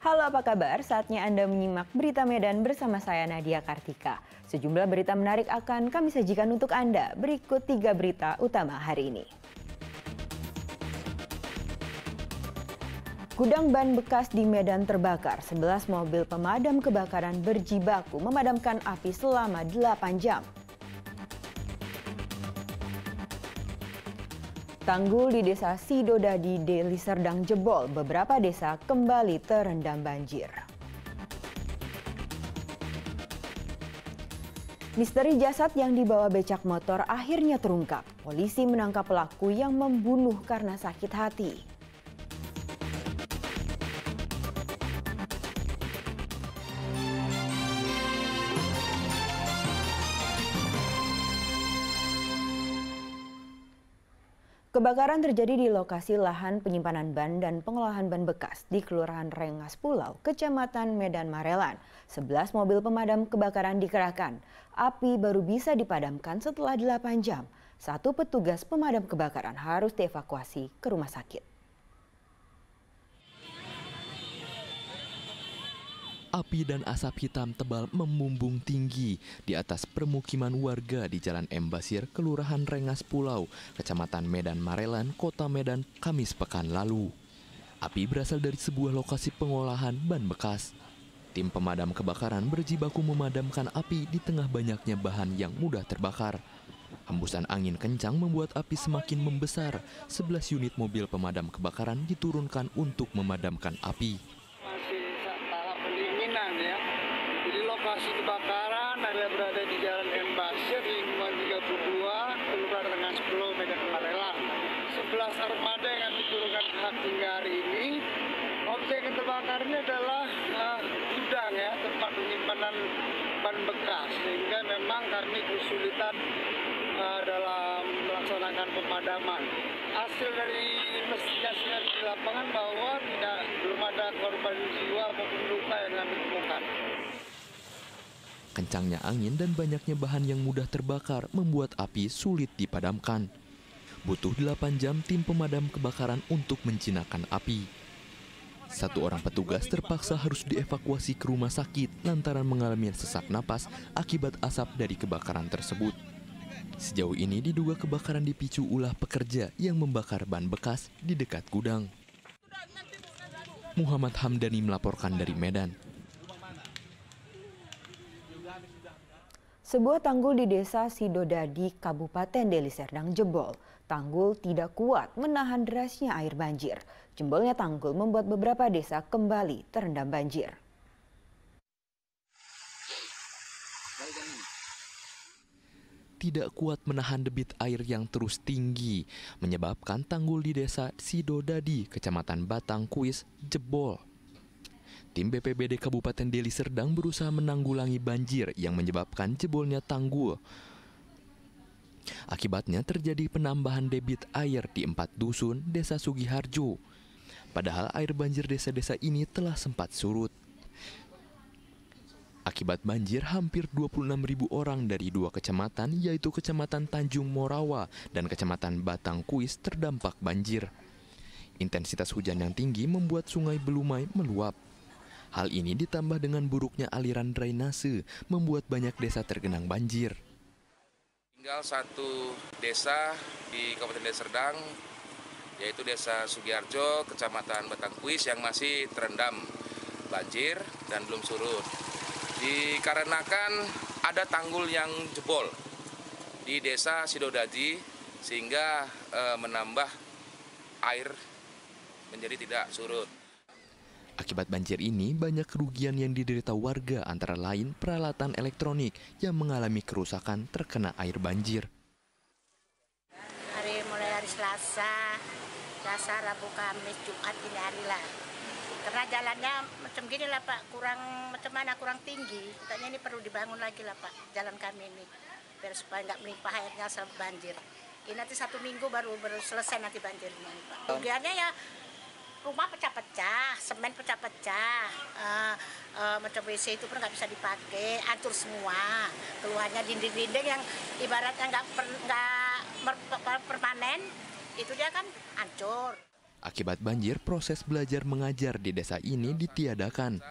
Halo apa kabar? Saatnya Anda menyimak berita Medan bersama saya Nadia Kartika. Sejumlah berita menarik akan kami sajikan untuk Anda. Berikut tiga berita utama hari ini. Gudang ban bekas di Medan terbakar. 11 mobil pemadam kebakaran berjibaku memadamkan api selama 8 jam. Tanggul di desa Sidodadi, Deli Serdang jebol. Beberapa desa kembali terendam banjir. Misteri jasad yang dibawa becak motor akhirnya terungkap. Polisi menangkap pelaku yang membunuh karena sakit hati. Kebakaran terjadi di lokasi lahan penyimpanan ban dan pengolahan ban bekas di Kelurahan Rengas Pulau, Kecamatan Medan Marelan. Sebelas mobil pemadam kebakaran dikerahkan. Api baru bisa dipadamkan setelah 8 jam. Satu petugas pemadam kebakaran harus dievakuasi ke rumah sakit. Api dan asap hitam tebal membumbung tinggi di atas permukiman warga di Jalan M. Basir, Kelurahan Rengas Pulau, Kecamatan Medan Marelan, Kota Medan, Kamis pekan lalu. Api berasal dari sebuah lokasi pengolahan ban bekas. Tim pemadam kebakaran berjibaku memadamkan api di tengah banyaknya bahan yang mudah terbakar. Hembusan angin kencang membuat api semakin membesar. 11 unit mobil pemadam kebakaran diturunkan untuk memadamkan api. bakar ini adalah uh, gudang ya tempat penyimpanan ban bekas sehingga memang kami kesulitan uh, dalam melaksanakan pemadaman hasil dari investigasi di lapangan bahwa tidak belum ada korban jiwa maupun luka yang kami temukan Kencangnya angin dan banyaknya bahan yang mudah terbakar membuat api sulit dipadamkan. Butuh 8 jam tim pemadam kebakaran untuk menjinakkan api. Satu orang petugas terpaksa harus dievakuasi ke rumah sakit lantaran mengalami sesak napas akibat asap dari kebakaran tersebut. Sejauh ini diduga kebakaran dipicu ulah pekerja yang membakar ban bekas di dekat gudang. Muhammad Hamdani melaporkan dari Medan. Sebuah tanggul di desa Sidodadi, Kabupaten Deli Serdang jebol. Tanggul tidak kuat menahan derasnya air banjir. Jembolnya tanggul membuat beberapa desa kembali terendam banjir. tidak kuat menahan debit air yang terus tinggi, menyebabkan tanggul di desa Sidodadi, Kecamatan Batang Kuis, jebol. Tim BPBD Kabupaten Deli Serdang berusaha menanggulangi banjir yang menyebabkan jebolnya tanggul. Akibatnya terjadi penambahan debit air di empat dusun desa Sugiharjo. Padahal air banjir desa-desa ini telah sempat surut. Akibat banjir, hampir ribu orang dari dua kecamatan, yaitu Kecamatan Tanjung Morawa dan Kecamatan Batang Kuis terdampak banjir. Intensitas hujan yang tinggi membuat sungai Belumai meluap. Hal ini ditambah dengan buruknya aliran drainase, membuat banyak desa tergenang banjir tinggal satu desa di Kabupaten Deli Serdang, yaitu Desa Sugiarjo, Kecamatan Batangkuis yang masih terendam banjir dan belum surut. Dikarenakan ada tanggul yang jebol di Desa Sidodaji sehingga e, menambah air menjadi tidak surut. Akibat banjir ini, banyak kerugian yang diderita warga antara lain peralatan elektronik yang mengalami kerusakan terkena air banjir. Hari mulai hari Selasa, Selasa, Rabu, Kamis, Jumat, ini hari lah. Karena jalannya macam gini lah Pak, kurang macam mana, kurang tinggi. Katanya ini perlu dibangun lagi lah Pak, jalan kami ini. Biar supaya nggak menipah airnya sama banjir. Ini nanti satu minggu baru, baru selesai nanti banjirnya. Pak. Kerugiannya ya rumah pecah-pecah, semen pecah-pecah, uh, uh, macam WC itu pun nggak bisa dipakai, hancur semua. Keluarnya dinding-dinding yang ibaratnya nggak per, nggak permanen, itu dia kan hancur. Akibat banjir, proses belajar mengajar di desa ini ditiadakan.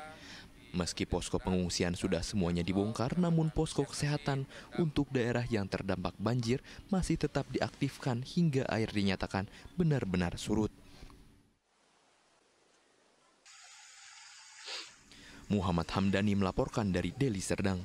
Meski posko pengungsian sudah semuanya dibongkar, namun posko kesehatan untuk daerah yang terdampak banjir masih tetap diaktifkan hingga air dinyatakan benar-benar surut. Muhammad Hamdani melaporkan dari Deli Serdang.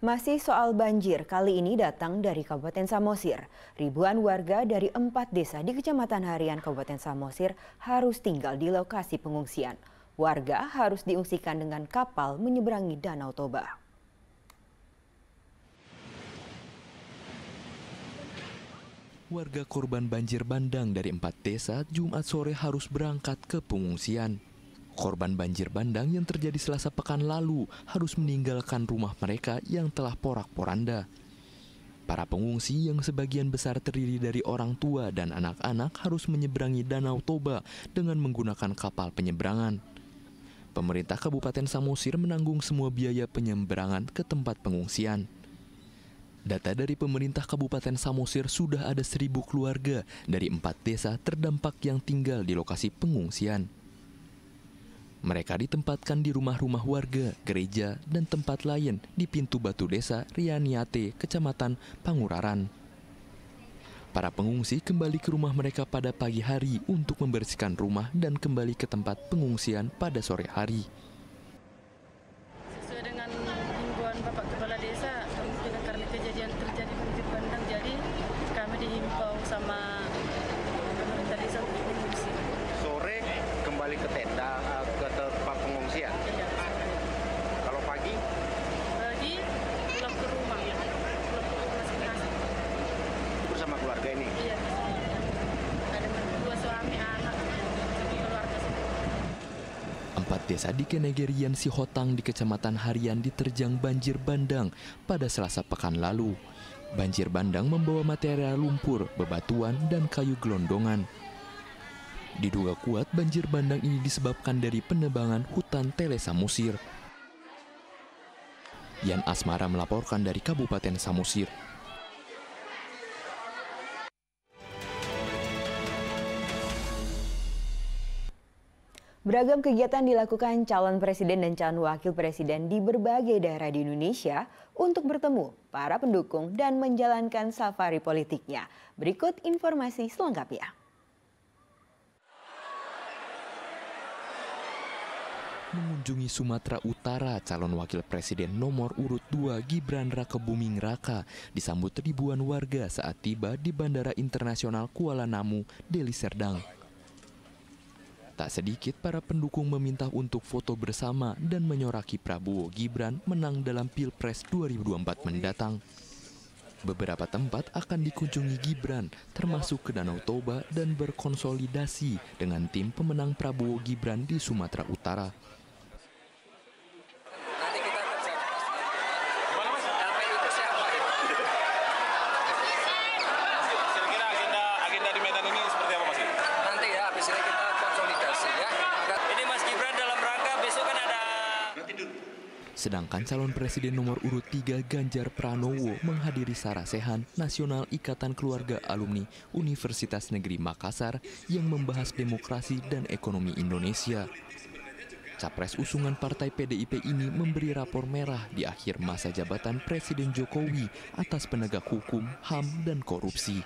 Masih soal banjir, kali ini datang dari Kabupaten Samosir. Ribuan warga dari empat desa di Kecamatan Harian Kabupaten Samosir harus tinggal di lokasi pengungsian. Warga harus diungsikan dengan kapal menyeberangi Danau Toba. warga korban banjir bandang dari empat desa Jumat sore harus berangkat ke pengungsian. Korban banjir bandang yang terjadi selasa pekan lalu harus meninggalkan rumah mereka yang telah porak-poranda. Para pengungsi yang sebagian besar terdiri dari orang tua dan anak-anak harus menyeberangi Danau Toba dengan menggunakan kapal penyeberangan. Pemerintah Kabupaten Samosir menanggung semua biaya penyeberangan ke tempat pengungsian. Data dari pemerintah Kabupaten Samosir sudah ada seribu keluarga dari empat desa terdampak yang tinggal di lokasi pengungsian. Mereka ditempatkan di rumah-rumah warga, gereja, dan tempat lain di pintu batu desa Rianiate, Kecamatan Panguraran. Para pengungsi kembali ke rumah mereka pada pagi hari untuk membersihkan rumah dan kembali ke tempat pengungsian pada sore hari. Iya. ini? Empat desa di Kenegerian Sihotang di Kecamatan Harian diterjang banjir bandang pada Selasa pekan lalu. Banjir bandang membawa material lumpur, bebatuan, dan kayu gelondongan. Diduga kuat banjir bandang ini disebabkan dari penebangan hutan Telesa Musir. Yan Asmara melaporkan dari Kabupaten Samusir. Beragam kegiatan dilakukan calon presiden dan calon wakil presiden di berbagai daerah di Indonesia untuk bertemu para pendukung dan menjalankan safari politiknya. Berikut informasi selengkapnya. mengunjungi Sumatera Utara, calon wakil presiden nomor urut 2 Gibran Rakebuming Raka disambut ribuan warga saat tiba di Bandara Internasional Kuala Namu, Deli Serdang. Tak sedikit para pendukung meminta untuk foto bersama dan menyoraki Prabowo Gibran menang dalam Pilpres 2024 mendatang. Beberapa tempat akan dikunjungi Gibran, termasuk ke Danau Toba dan berkonsolidasi dengan tim pemenang Prabowo Gibran di Sumatera Utara. Sedangkan calon presiden nomor urut 3 Ganjar Pranowo menghadiri Sarasehan Nasional Ikatan Keluarga Alumni Universitas Negeri Makassar yang membahas demokrasi dan ekonomi Indonesia. Capres usungan partai PDIP ini memberi rapor merah di akhir masa jabatan Presiden Jokowi atas penegak hukum, HAM, dan korupsi.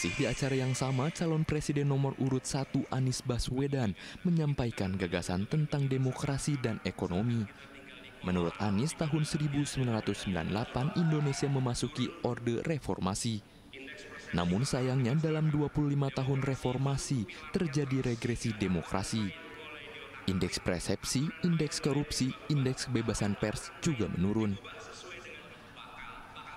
Masih di acara yang sama, calon presiden nomor urut 1 Anies Baswedan menyampaikan gagasan tentang demokrasi dan ekonomi. Menurut Anies, tahun 1998 Indonesia memasuki orde reformasi. Namun sayangnya dalam 25 tahun reformasi terjadi regresi demokrasi. Indeks persepsi, indeks korupsi, indeks kebebasan pers juga menurun.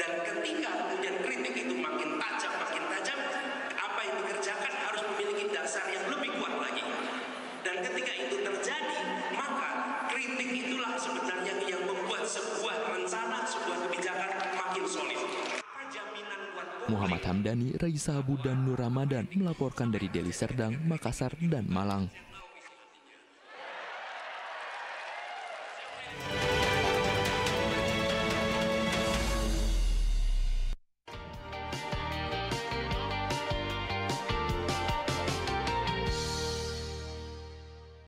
Dan ketika kemudian kritik itu makin tajam, makin tajam, apa yang dikerjakan harus memiliki dasar yang lebih kuat lagi. Dan ketika itu terjadi, maka kritik itulah sebenarnya yang membuat sebuah rencana, sebuah kebijakan makin solid. Muhammad Hamdani, Raisa Abu dan Nur Ramadan melaporkan dari Deli Serdang, Makassar, dan Malang.